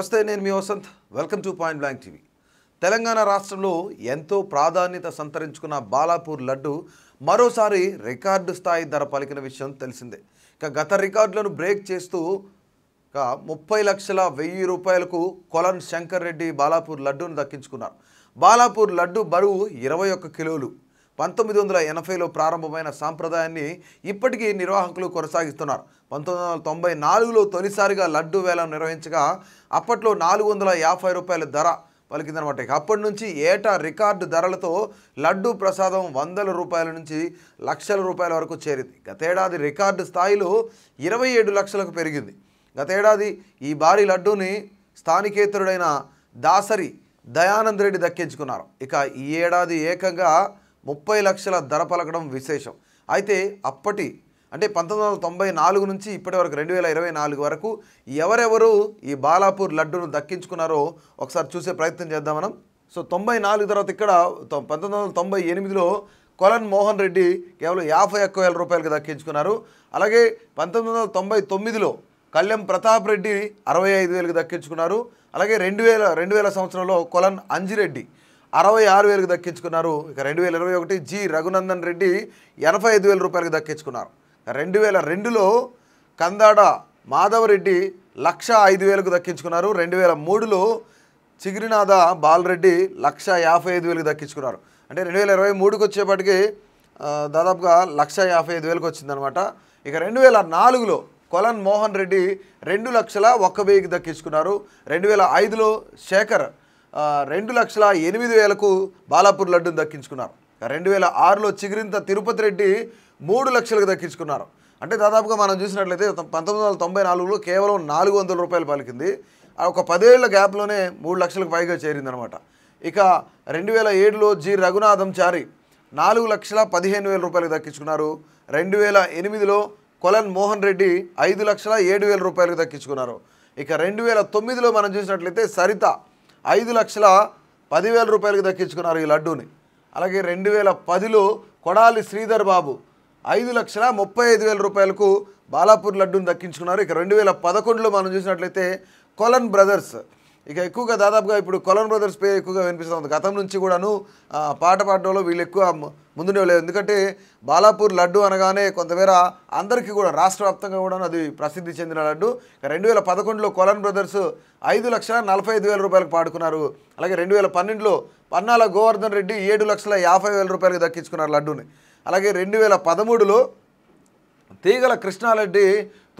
నమస్తే నేను మీ Vasanth welcome to point blank TV Telangana రాష్ట్రంలో ఎంతో ప్రాధాన్యత సంతరించుకున్న బాలాపూర్ లడ్డు మరోసారి రికార్డు స్థాయి ధర పలికిన విషయం తెలిసిందే ఇక గత రికార్డులను బ్రేక్ చేస్తూ ఇక ముప్పై లక్షల వెయ్యి రూపాయలకు కొలన్ శంకర్ రెడ్డి బాలాపూర్ లడ్డును దక్కించుకున్నారు బాలాపూర్ లడ్డు బరువు ఇరవై ఒక్క కిలోలు పంతొమ్మిది వందల ఎనభైలో ప్రారంభమైన సాంప్రదాయాన్ని ఇప్పటికీ నిర్వాహకులు కొనసాగిస్తున్నారు పంతొమ్మిది వందల తొంభై నాలుగులో తొలిసారిగా లడ్డు వేలం నిర్వహించగా అప్పట్లో నాలుగు వందల యాభై రూపాయల ధర పలికిందనమాట అప్పటి నుంచి ఏటా రికార్డు ధరలతో లడ్డూ ప్రసాదం వందల రూపాయల నుంచి లక్షల రూపాయల వరకు చేరింది గతేడాది రికార్డు స్థాయిలో ఇరవై ఏడు లక్షలకు పెరిగింది గతేడాది ఈ భారీ లడ్డూని స్థానికేతరుడైన దాసరి దయానంద్ రెడ్డి దక్కించుకున్నారు ఇక ఈ ఏడాది ఏకంగా ముప్పై లక్షల ధర పలకడం విశేషం అయితే అప్పటి అంటే పంతొమ్మిది వందల తొంభై నాలుగు నుంచి ఇప్పటి వరకు రెండు వేల ఇరవై నాలుగు వరకు ఎవరెవరు ఈ బాలాపూర్ లడ్డును దక్కించుకున్నారో ఒకసారి చూసే ప్రయత్నం చేద్దాం మనం సో తొంభై నాలుగు తర్వాత ఇక్కడ పంతొమ్మిది వందల తొంభై ఎనిమిదిలో కొలన్ మోహన్ రెడ్డి కేవలం యాభై ఒక్క వేల రూపాయలకు దక్కించుకున్నారు అలాగే పంతొమ్మిది వందల తొంభై తొమ్మిదిలో కళ్యాణ్ ప్రతాప్ రెడ్డి అరవై ఐదు వేలకు దక్కించుకున్నారు అలాగే రెండు వేల రెండు వేల సంవత్సరంలో కొలన్ అంజిరెడ్డి అరవై ఆరు వేలకు దక్కించుకున్నారు ఇక రెండు వేల ఇరవై ఒకటి జి రఘునందన్ రెడ్డి ఎనభై ఐదు వేల రూపాయలకు దక్కించుకున్నారు రెండు వేల రెండులో కందాడ మాధవరెడ్డి లక్ష ఐదు వేలకు దక్కించుకున్నారు రెండు వేల మూడులో చిగిరినాథ బాలరెడ్డి లక్ష యాభై ఐదు వేలకు దక్కించుకున్నారు అంటే రెండు వేల ఇరవై మూడుకి వచ్చేప్పటికి దాదాపుగా లక్ష యాభై ఐదు వేలకు వచ్చిందనమాట ఇక రెండు వేల నాలుగులో కొలన్ మోహన్ రెడ్డి రెండు లక్షల ఒక్క వెయ్యికి దక్కించుకున్నారు రెండు వేల ఐదులో శేఖర్ రెండు లక్షల ఎనిమిది వేలకు బాలాపూర్ లడ్డును దక్కించుకున్నారు రెండు వేల ఆరులో చిగురింత తిరుపతి రెడ్డి మూడు లక్షలకు దక్కించుకున్నారు అంటే దాదాపుగా మనం చూసినట్లయితే పంతొమ్మిది వందల తొంభై నాలుగులో కేవలం నాలుగు వందల రూపాయలు పలికింది ఒక పదేళ్ల గ్యాప్లోనే మూడు లక్షలకు పైగా చేరిందనమాట ఇక రెండు వేల ఏడులో జి రఘునాథం చారి నాలుగు లక్షల పదిహేను వేల రూపాయలకు దక్కించుకున్నారు రెండు వేల ఎనిమిదిలో కొలన్ మోహన్ రెడ్డి ఐదు లక్షల ఏడు వేల రూపాయలకు దక్కించుకున్నారు ఇక రెండు వేల తొమ్మిదిలో మనం చూసినట్లయితే సరిత ఐదు లక్షల పదివేల రూపాయలకు దక్కించుకున్నారు ఈ లడ్డూని అలాగే రెండు వేల పదిలో కొడాలి శ్రీధర్ బాబు ఐదు లక్షల ముప్పై ఐదు వేల రూపాయలకు బాలాపూర్ లడ్డూని దక్కించుకున్నారు ఇక రెండు వేల పదకొండులో మనం చూసినట్లయితే కొలన్ బ్రదర్స్ ఇక ఎక్కువగా దాదాపుగా ఇప్పుడు కొలన్ బ్రదర్స్ పేరు ఎక్కువగా వినిపిస్తుంది గతం నుంచి కూడాను పాట పాడడంలో వీళ్ళు ఎక్కువ ముందునే లేదు ఎందుకంటే బాలాపూర్ లడ్డు అనగానే కొంతమేర అందరికీ కూడా రాష్ట్ర వ్యాప్తంగా కూడా అది ప్రసిద్ధి చెందిన లడ్డు రెండు వేల పదకొండులో కొలన్ బ్రదర్స్ ఐదు లక్షల నలభై ఐదు వేల రూపాయలకు పాడుకున్నారు అలాగే రెండు వేల పన్నెండులో పన్నాల గోవర్ధన్ రెడ్డి ఏడు లక్షల యాభై వేల రూపాయలకు దక్కించుకున్నారు లడ్డుని అలాగే రెండు వేల పదమూడులో తీగల కృష్ణారెడ్డి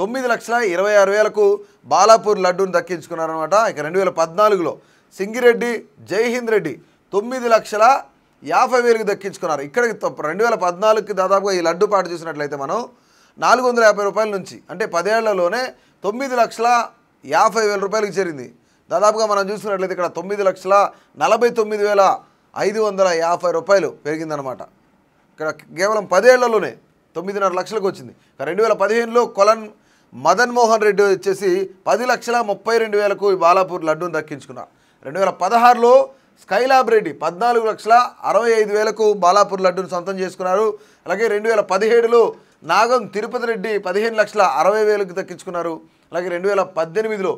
తొమ్మిది లక్షల ఇరవై ఆరు వేలకు బాలాపూర్ లడ్డూని దక్కించుకున్నారనమాట ఇక రెండు వేల పద్నాలుగులో సింగిరెడ్డి జైహింద్ రెడ్డి తొమ్మిది లక్షల యాభై వేలకు దక్కించుకున్నారు ఇక్కడికి రెండు వేల పద్నాలుగుకి దాదాపుగా ఈ లడ్డు పాటు చూసినట్లయితే మనం నాలుగు వందల యాభై రూపాయల నుంచి అంటే పదేళ్లలోనే తొమ్మిది లక్షల యాభై వేల రూపాయలకు చేరింది దాదాపుగా మనం చూసినట్లయితే ఇక్కడ తొమ్మిది లక్షల నలభై తొమ్మిది వేల ఐదు వందల యాభై రూపాయలు పెరిగిందనమాట ఇక్కడ కేవలం పదేళ్లలోనే తొమ్మిదిన్నర లక్షలకు వచ్చింది రెండు వేల పదిహేనులో కొలన్ మదన్ మోహన్ రెడ్డి వచ్చేసి పది లక్షల ముప్పై రెండు వేలకు బాలాపూర్ లడ్డును దక్కించుకున్నారు రెండు వేల పదహారులో స్కైలాబ్ రెడ్డి పద్నాలుగు లక్షల అరవై ఐదు వేలకు బాలాపూర్ లడ్డును సొంతం చేసుకున్నారు అలాగే రెండు వేల పదిహేడులో నాగం తిరుపతి రెడ్డి పదిహేను లక్షల అరవై వేలకు దక్కించుకున్నారు అలాగే రెండు వేల పద్దెనిమిదిలో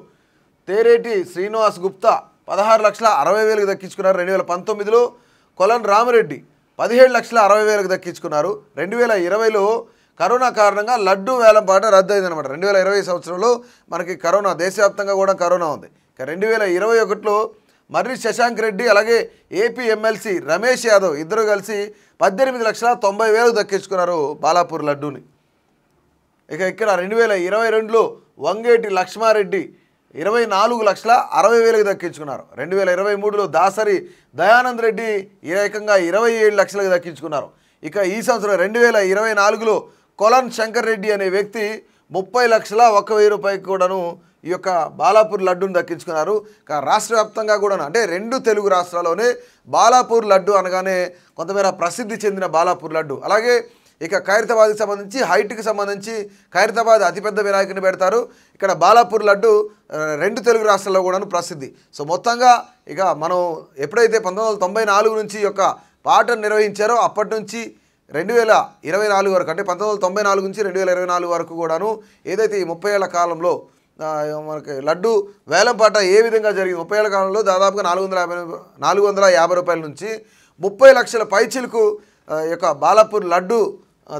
తేరేటి శ్రీనివాస్ గుప్తా పదహారు లక్షల అరవై వేలకు దక్కించుకున్నారు రెండు వేల పంతొమ్మిదిలో కొలన్ రామరెడ్డి పదిహేడు లక్షల అరవై వేలకు దక్కించుకున్నారు రెండు వేల ఇరవైలో కరోనా కారణంగా లడ్డు పాట వేలంపాట అనమాట రెండు వేల ఇరవై సంవత్సరంలో మనకి కరోనా దేశవ్యాప్తంగా కూడా కరోనా ఉంది ఇక రెండు వేల ఇరవై ఒకటిలో మర్రి శశాంక్ రెడ్డి అలాగే ఏపీ ఎమ్మెల్సీ రమేష్ యాదవ్ ఇద్దరు కలిసి పద్దెనిమిది లక్షల తొంభై వేలు దక్కించుకున్నారు బాలాపూర్ లడ్డూని ఇక ఇక్కడ రెండు వేల ఇరవై రెండులో వంగేటి లక్ష్మారెడ్డి ఇరవై నాలుగు లక్షల అరవై వేలకు దక్కించుకున్నారు రెండు వేల ఇరవై మూడులో దాసరి దయానంద్ రెడ్డి ఏకంగా ఇరవై ఏడు లక్షలకు దక్కించుకున్నారు ఇక ఈ సంవత్సరం రెండు వేల ఇరవై నాలుగులో కొలన్ శంకర్ రెడ్డి అనే వ్యక్తి ముప్పై లక్షల ఒక వెయ్యి రూపాయకి కూడాను ఈ యొక్క బాలాపూర్ లడ్డును దక్కించుకున్నారు రాష్ట్ర వ్యాప్తంగా కూడా అంటే రెండు తెలుగు రాష్ట్రాల్లోనే బాలాపూర్ లడ్డు అనగానే కొంతమేర ప్రసిద్ధి చెందిన బాలాపూర్ లడ్డు అలాగే ఇక ఖైరతాబాద్కి సంబంధించి హైట్కి సంబంధించి ఖైరతాబాద్ అతిపెద్ద వినాయకుని పెడతారు ఇక్కడ బాలాపూర్ లడ్డు రెండు తెలుగు రాష్ట్రాల్లో కూడాను ప్రసిద్ధి సో మొత్తంగా ఇక మనం ఎప్పుడైతే పంతొమ్మిది నుంచి యొక్క పాటను నిర్వహించారో అప్పటి నుంచి రెండు వేల ఇరవై నాలుగు వరకు అంటే పంతొమ్మిది వందల తొంభై నాలుగు నుంచి రెండు వేల ఇరవై నాలుగు వరకు కూడాను ఏదైతే ఈ ముప్పై ఏళ్ల కాలంలో మనకి లడ్డు వేలంపాట ఏ విధంగా జరిగింది ముప్పై ఏళ్ల కాలంలో దాదాపుగా నాలుగు వందల యాభై నాలుగు వందల యాభై రూపాయల నుంచి ముప్పై లక్షల పైచిలకు యొక్క బాలాపూర్ లడ్డు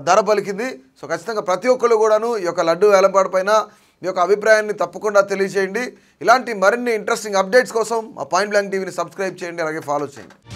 ధర పలికింది సో ఖచ్చితంగా ప్రతి ఒక్కరు కూడాను ఈ యొక్క లడ్డు వేలంపాట పైన మీ యొక్క అభిప్రాయాన్ని తప్పకుండా తెలియజేయండి ఇలాంటి మరిన్ని ఇంట్రెస్టింగ్ అప్డేట్స్ కోసం మా పాయింట్ బ్లాంక్ టీవీని సబ్స్క్రైబ్ చేయండి అలాగే ఫాలో చేయండి